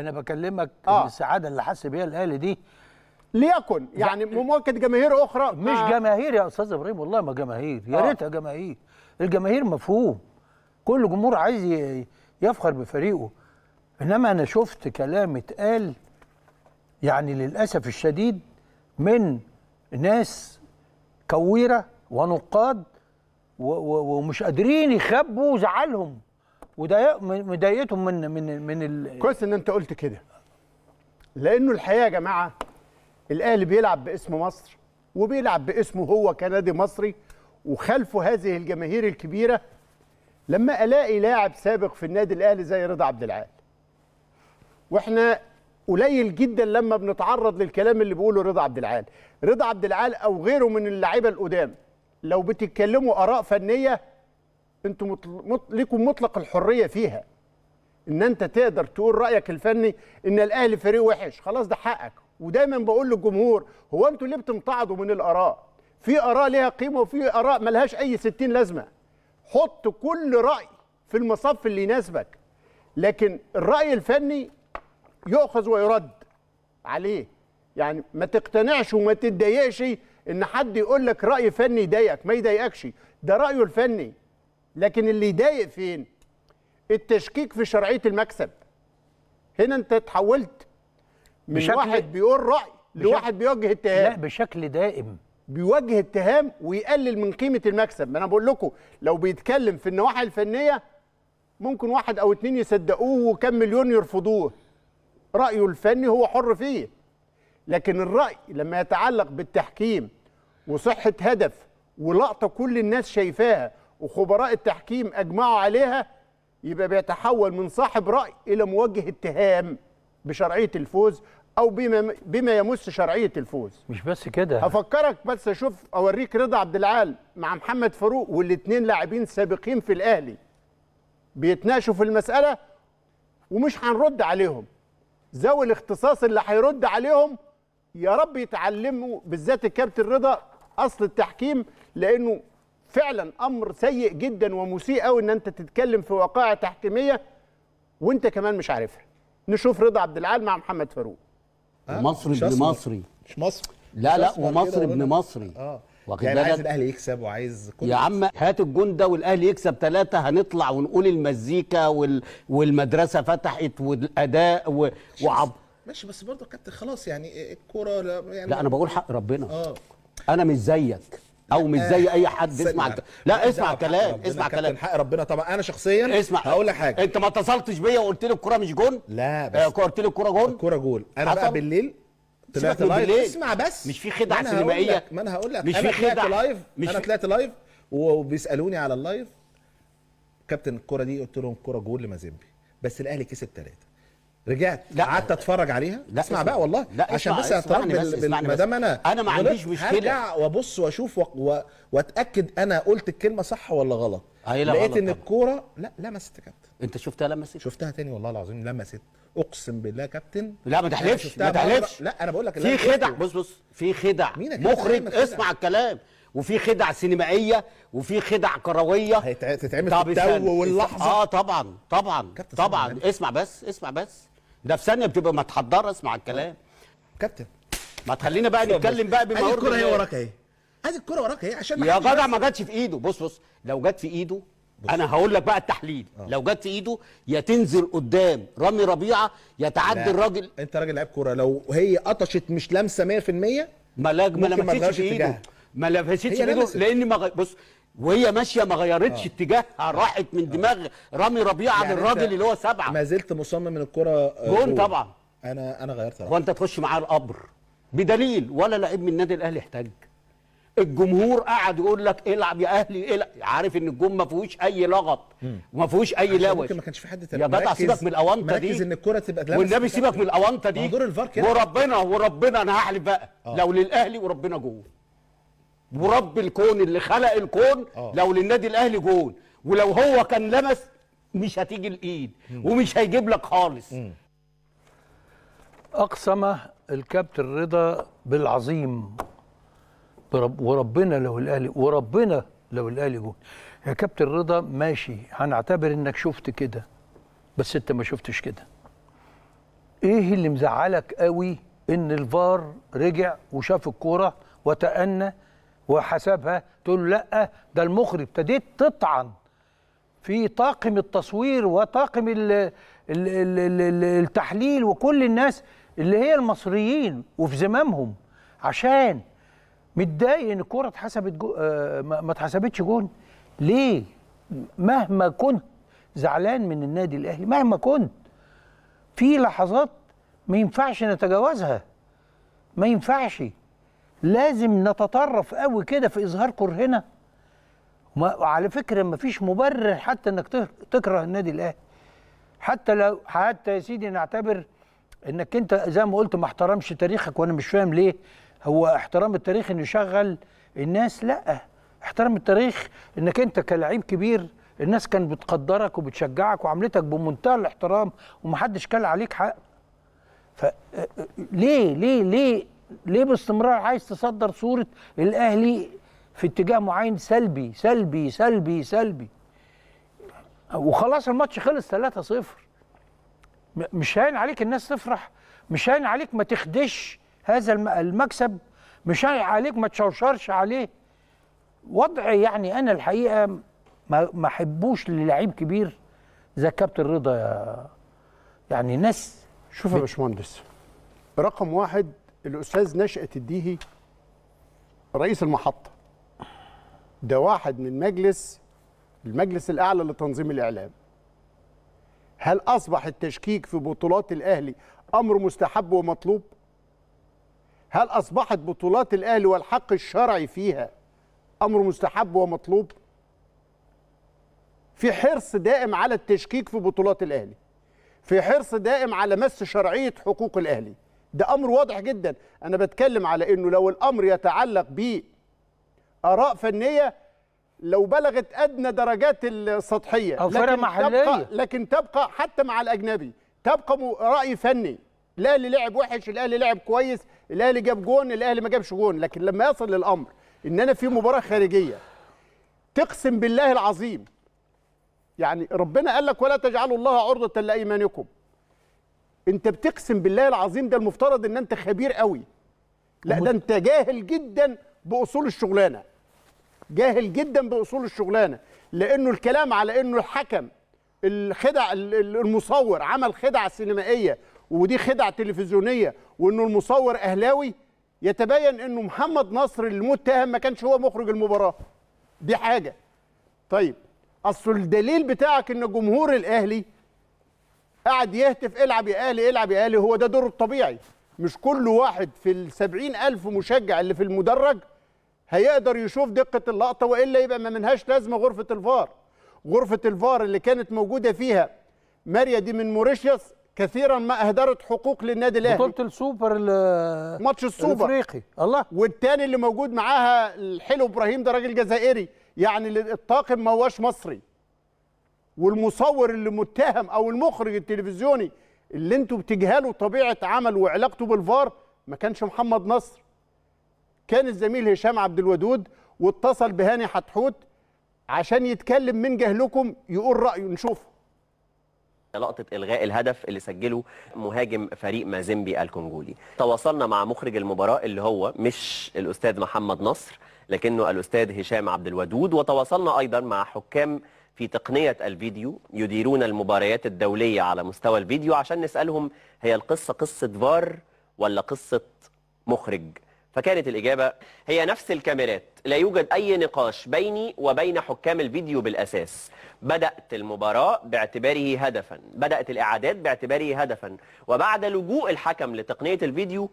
انا بكلمك آه. بالسعاده اللي حس بيها الاهلي دي ليكن يعني مؤكد جماهير اخرى مش آه. جماهير يا استاذ ابراهيم والله ما جماهير يا آه. ريتها جماهير الجماهير مفهوم كل جمهور عايز يفخر بفريقه انما انا شفت كلام اتقال يعني للاسف الشديد من ناس كويره ونقاد ومش قادرين يخبوا زعلهم ومضايقتهم من من من ال... كويس ان انت قلت كده لانه الحقيقه يا جماعه الاهلي بيلعب باسم مصر وبيلعب باسمه هو كنادي مصري وخلفه هذه الجماهير الكبيره لما الاقي لاعب سابق في النادي الاهلي زي رضا عبد العال واحنا قليل جدا لما بنتعرض للكلام اللي بيقوله رضا عبد العال رضا عبد العال او غيره من اللعيبه القدام لو بتتكلموا اراء فنيه انتوا لكم مطلق الحريه فيها ان انت تقدر تقول رايك الفني ان الاهلي فريق وحش خلاص ده حقك ودايما بقول للجمهور هو انتوا ليه بتمتعضوا من الاراء في اراء ليها قيمه وفي اراء ملهاش اي 60 لازمه حط كل راي في المصف اللي يناسبك لكن الراي الفني يؤخذ ويرد عليه يعني ما تقتنعش وما تتضايقش ان حد يقول لك راي فني يضايقك ما يضايقكش ده رايه الفني لكن اللي يضايق فين التشكيك في شرعيه المكسب هنا انت اتحولت من بشكل واحد بيقول راي لواحد بيوجه اتهام لا بشكل دائم بيوجه اتهام ويقلل من قيمه المكسب ما انا بقول لكم لو بيتكلم في النواحي الفنيه ممكن واحد او اتنين يصدقوه وكم مليون يرفضوه رايه الفني هو حر فيه لكن الراي لما يتعلق بالتحكيم وصحه هدف ولقطه كل الناس شايفاها وخبراء التحكيم اجمعوا عليها يبقى بيتحول من صاحب راي الى موجه اتهام بشرعيه الفوز او بما بما يمس شرعيه الفوز مش بس كده هفكرك بس اشوف اوريك رضا عبد العال مع محمد فاروق والاثنين لاعبين سابقين في الاهلي بيتناقشوا في المساله ومش هنرد عليهم ذوي الاختصاص اللي هيرد عليهم يا رب يتعلموا بالذات الكابتن رضا اصل التحكيم لانه فعلا امر سيء جدا ومسيء قوي ان انت تتكلم في وقائع تحكيميه وانت كمان مش عارفها نشوف رضا عبد العال مع محمد فاروق آه مصري ابن مصري مش مصري لا لا ومصري ابن مصري اه واخد يعني عايز الاهلي يكسب وعايز كل يا عم هات الجون ده والاهلي يكسب ثلاثه هنطلع ونقول المزيكا وال... والمدرسه فتحت والاداء و... وعب ماشي بس برضه كابتن خلاص يعني الكوره يعني لا انا بقول حق ربنا اه انا مش زيك او مش زي اي حد اسمع لا اسمع كلام اسمع كلام حق ربنا طبعا انا شخصيا اسمع هقول لك حاجه انت ما اتصلتش بيا وقلت لي الكوره مش جون لا آه، بس قلت لي الكوره جون الكوره جول انا بقى بالليل طلعت لايف اسمع بس مش في خدعه سينمائيه ما انا هقول لك مش في خدعه لايف انا طلعت لايف وبيسالوني على اللايف كابتن الكوره دي قلت لهم كوره جول لمازيمبي بس الاهلي كسب ثلاثه رجعت لا قعدت اتفرج عليها لا اسمع بقى والله لا عشان بس اعتراف ما دام انا انا ما عنديش مشكله هرجع وابص واشوف و... واتاكد انا قلت الكلمه صح ولا غلط لقيت ان الكوره لا لمست يا كابتن انت شفتها لمست شفتها تاني والله العظيم لمست اقسم بالله كابتن لا ما تحلفش ما تحلفش لا انا بقول لك في خدع بص بص في خدع مخرج اسمع الكلام وفي خدع سينمائيه وفي خدع كرويه هتتعمل في التو واللحظه اه طبعا طبعا طبعا اسمع بس اسمع بس ده في ثانيه بتبقى متحضره اسمع الكلام كابتن ما تخلينا بقى نتكلم بقى بما الكره هي وراك اهي عايز الكره وراك اهي عشان يا جدع ما جاتش في ايده بص بص لو جت في ايده بص. انا هقول لك بقى التحليل آه. لو جت في ايده يا تنزل قدام رامي ربيعه يتعدي تعدي الراجل انت راجل لعيب كوره لو هي قطشت مش لامسه 100% ملاك ما لمستش في ايده ما لبستش ايده لان ما بص وهي ماشيه ما غيرتش آه. اتجاهها راحت من آه. دماغ رامي ربيعه يعني للراجل اللي هو سبعه ما زلت مصمم ان الكره آه، جون طبعا انا انا غيرت رأيي وانت تخش معاه القبر بدليل ولا لعيب من النادي الاهلي احتاج الجمهور قعد يقول لك العب يا اهلي العب عارف ان الجون ما فيهوش اي لغط وما فيهوش اي لاوش ممكن ما كانش في حد يا جدع سيبك من الاونطه دي ان الكره تبقى والنبي سيبك من الاونطه دي وربنا وربنا انا هحلف بقى أوه. لو للاهلي وربنا جوه ورب الكون اللي خلق الكون أوه. لو للنادي الاهلي جون ولو هو كان لمس مش هتيجي الايد ومش هيجيب لك خالص مم. اقسم الكابتن رضا بالعظيم برب وربنا لو الاهلي وربنا لو الاهلي جون يا كابتن رضا ماشي هنعتبر انك شفت كده بس انت ما شفتش كده ايه اللي مزعلك قوي ان الفار رجع وشاف الكوره وتأنى وحسبها تقول لا ده المخرج ابتديت تطعن في طاقم التصوير وطاقم الـ الـ الـ الـ التحليل وكل الناس اللي هي المصريين وفي زمامهم عشان متضايق ان الكوره اتحسبت جو... آه ما اتحسبتش جون ليه مهما كنت زعلان من النادي الاهلي مهما كنت في لحظات ما ينفعش نتجاوزها ما ينفعش لازم نتطرف قوي كده في اظهار كرهنا وعلى فكره ما فيش مبرر حتى انك تكره النادي الاهلي حتى لو حتى يا سيدي نعتبر انك انت زي ما قلت ما احترمش تاريخك وانا مش فاهم ليه هو احترام التاريخ انه يشغل الناس لا احترام التاريخ انك انت كلاعب كبير الناس كانت بتقدرك وبتشجعك وعاملتك بمنتهى الاحترام ومحدش كل عليك حق فليه ليه ليه ليه باستمرار عايز تصدر صوره الاهلي في اتجاه معين سلبي سلبي سلبي سلبي وخلاص الماتش خلص 3-0 مش هين عليك الناس تفرح مش هين عليك ما تخدش هذا المكسب مش هين عليك ما تشوشرش عليه وضع يعني انا الحقيقه ما احبوش للعيب كبير زي كابتن رضا يعني ناس شوف يا باشمهندس رقم واحد الاستاذ نشأة الديهي رئيس المحطه ده واحد من مجلس المجلس الاعلى لتنظيم الاعلام هل اصبح التشكيك في بطولات الاهلي امر مستحب ومطلوب هل اصبحت بطولات الاهلي والحق الشرعي فيها امر مستحب ومطلوب في حرص دائم على التشكيك في بطولات الاهلي في حرص دائم على مس شرعيه حقوق الاهلي ده امر واضح جدا انا بتكلم على انه لو الامر يتعلق باراء فنيه لو بلغت ادنى درجات السطحيه أو لكن محلية. تبقى لكن تبقى حتى مع الاجنبي تبقى راي فني الاهلي لعب وحش الاهلي لعب كويس الاهلي جاب جون الاهلي ما جابش جون لكن لما يصل للامر ان انا في مباراه خارجيه تقسم بالله العظيم يعني ربنا قال لك ولا تجعلوا الله عرضه لايمانكم انت بتقسم بالله العظيم ده المفترض ان انت خبير قوي لا ده انت جاهل جدا باصول الشغلانه جاهل جدا باصول الشغلانه لانه الكلام على انه الحكم الخدع المصور عمل خدعه سينمائيه ودي خدعه تلفزيونيه وانه المصور اهلاوي يتبين انه محمد نصر المتهم ما كانش هو مخرج المباراه دي حاجه طيب اصل الدليل بتاعك ان جمهور الاهلي قعد يهتف العب يا اهلي العب يا اهلي هو ده دوره الطبيعي مش كل واحد في ال ألف مشجع اللي في المدرج هيقدر يشوف دقة اللقطة وإلا يبقى ما منهاش لازمة غرفة الفار غرفة الفار اللي كانت موجودة فيها ماريا دي من موريشيوس كثيرا ما اهدرت حقوق للنادي الاهلي بطوله السوبر ماتش السوبر الافريقي الله والتاني اللي موجود معاها الحلو ابراهيم ده راجل جزائري يعني الطاقم ما هواش مصري والمصور اللي متهم او المخرج التلفزيوني اللي انتوا بتجهلوا طبيعه عمله وعلاقته بالفار ما كانش محمد نصر كان الزميل هشام عبد الودود واتصل بهاني حتحوت عشان يتكلم من جهلكم يقول رايه نشوفه لقطة إلغاء الهدف اللي سجله مهاجم فريق مازيمبي الكونجولي تواصلنا مع مخرج المباراة اللي هو مش الأستاذ محمد نصر لكنه الأستاذ هشام عبد الودود وتواصلنا أيضا مع حكام في تقنية الفيديو يديرون المباريات الدولية على مستوى الفيديو عشان نسألهم هي القصة قصة فار ولا قصة مخرج فكانت الإجابة هي نفس الكاميرات لا يوجد أي نقاش بيني وبين حكام الفيديو بالأساس بدأت المباراة باعتباره هدفا بدأت الإعادات باعتباره هدفا وبعد لجوء الحكم لتقنية الفيديو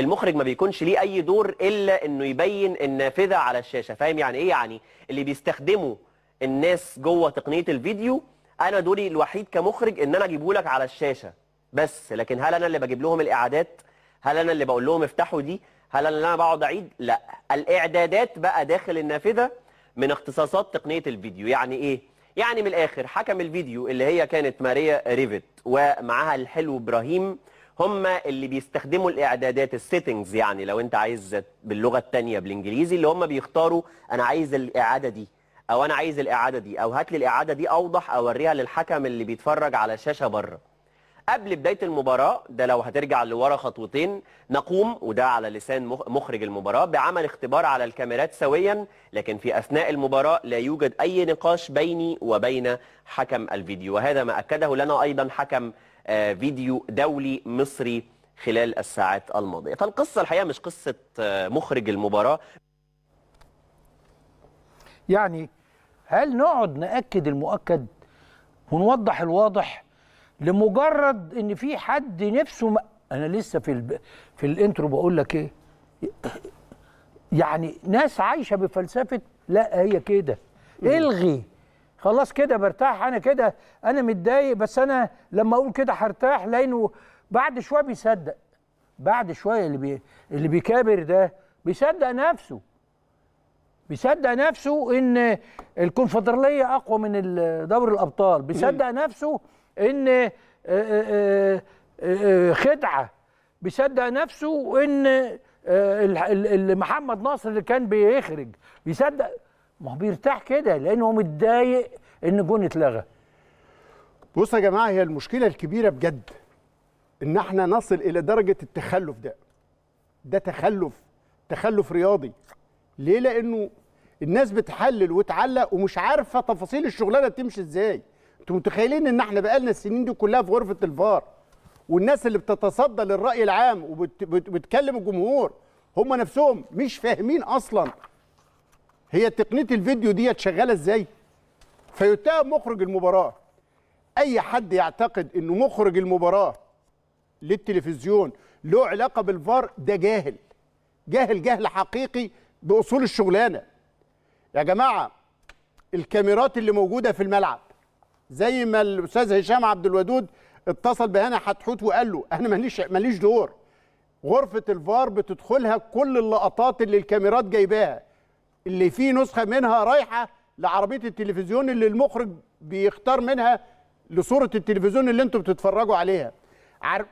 المخرج ما بيكونش ليه أي دور إلا أنه يبين النافذة على الشاشة فاهم يعني إيه يعني اللي بيستخدمه الناس جوه تقنيه الفيديو انا دوري الوحيد كمخرج ان انا اجيبه لك على الشاشه بس لكن هل انا اللي بجيب لهم الاعدادات هل انا اللي بقول لهم افتحوا دي هل انا اللي انا بقعد اعيد لا الاعدادات بقى داخل النافذه من اختصاصات تقنيه الفيديو يعني ايه يعني من الاخر حكم الفيديو اللي هي كانت ماريا ريفيت ومعاها الحلو ابراهيم هم اللي بيستخدموا الاعدادات السيتنجز يعني لو انت عايز باللغه الثانيه بالانجليزي اللي هم بيختاروا انا عايز الاعاده دي او انا عايز الاعاده دي او هات لي الاعاده دي اوضح اوريها للحكم اللي بيتفرج على الشاشه بره قبل بدايه المباراه ده لو هترجع لورا خطوتين نقوم وده على لسان مخرج المباراه بعمل اختبار على الكاميرات سويا لكن في اثناء المباراه لا يوجد اي نقاش بيني وبين حكم الفيديو وهذا ما اكده لنا ايضا حكم آه، فيديو دولي مصري خلال الساعات الماضيه فالقصه الحقيقه مش قصه آه، مخرج المباراه يعني هل نقعد ناكد المؤكد ونوضح الواضح لمجرد ان في حد نفسه ما انا لسه في الب... في الانترو بقول لك ايه يعني ناس عايشه بفلسفه لا هي كده الغي خلاص كده برتاح انا كده انا متضايق بس انا لما اقول كده هرتاح لانه بعد شويه بيصدق بعد شويه اللي بي... اللي بيكابر ده بيصدق نفسه بيصدق نفسه ان الكونفدراليه اقوى من دوري الابطال بيصدق نفسه ان آه، آه، آه، خدعه بيصدق نفسه ان محمد ناصر اللي كان بيخرج بيصدق ما هو بيرتاح كده لانه متضايق ان جون اتلغى بصوا يا جماعه هي المشكله الكبيره بجد ان احنا نصل الى درجه التخلف ده ده تخلف تخلف رياضي ليه لانه الناس بتحلل وتعلق ومش عارفه تفاصيل الشغلانه بتمشي ازاي انتوا متخيلين ان احنا بقالنا السنين دي كلها في غرفه الفار والناس اللي بتتصدى للراي العام وبتكلم الجمهور هم نفسهم مش فاهمين اصلا هي تقنيه الفيديو ديت شغاله ازاي فيتهم مخرج المباراه اي حد يعتقد انه مخرج المباراه للتلفزيون له علاقه بالفار ده جاهل جاهل جهل حقيقي باصول الشغلانه يا جماعه الكاميرات اللي موجوده في الملعب زي ما الاستاذ هشام عبد الودود اتصل بهنا حتحوت وقال له انا ماليش ماليش دور غرفه الفار بتدخلها كل اللقطات اللي الكاميرات جايباها اللي فيه نسخه منها رايحه لعربيه التلفزيون اللي المخرج بيختار منها لصوره التلفزيون اللي انتم بتتفرجوا عليها عارف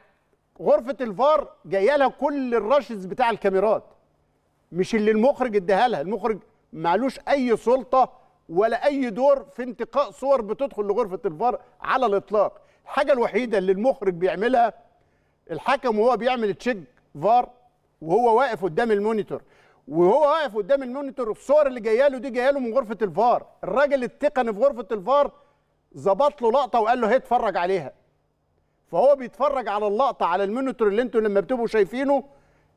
غرفه الفار جايه لها كل الرشز بتاع الكاميرات مش اللي المخرج اداها لها المخرج معلوش اي سلطه ولا اي دور في انتقاء صور بتدخل لغرفه الفار على الاطلاق الحاجه الوحيده اللي المخرج بيعملها الحكم وهو بيعمل تشيك فار وهو واقف قدام المونيتور وهو واقف قدام المونيتور الصور اللي جايه له دي جايه له من غرفه الفار الراجل التقني في غرفه الفار ظبط له لقطه وقال له هي اتفرج عليها فهو بيتفرج على اللقطه على المونيتور اللي انتوا لما بتبقوا شايفينه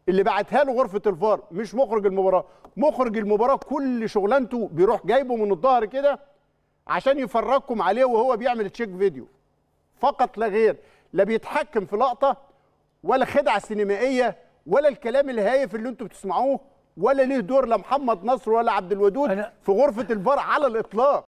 اللي بعتها له غرفه الفار مش مخرج المباراه مخرج المباراه كل شغلانته بيروح جايبه من الظهر كده عشان يفرجكم عليه وهو بيعمل تشيك فيديو فقط لا غير لا بيتحكم في لقطه ولا خدعه سينمائيه ولا الكلام الهايف اللي انتم بتسمعوه ولا ليه دور لا محمد نصر ولا عبد الودود في غرفه الفار على الاطلاق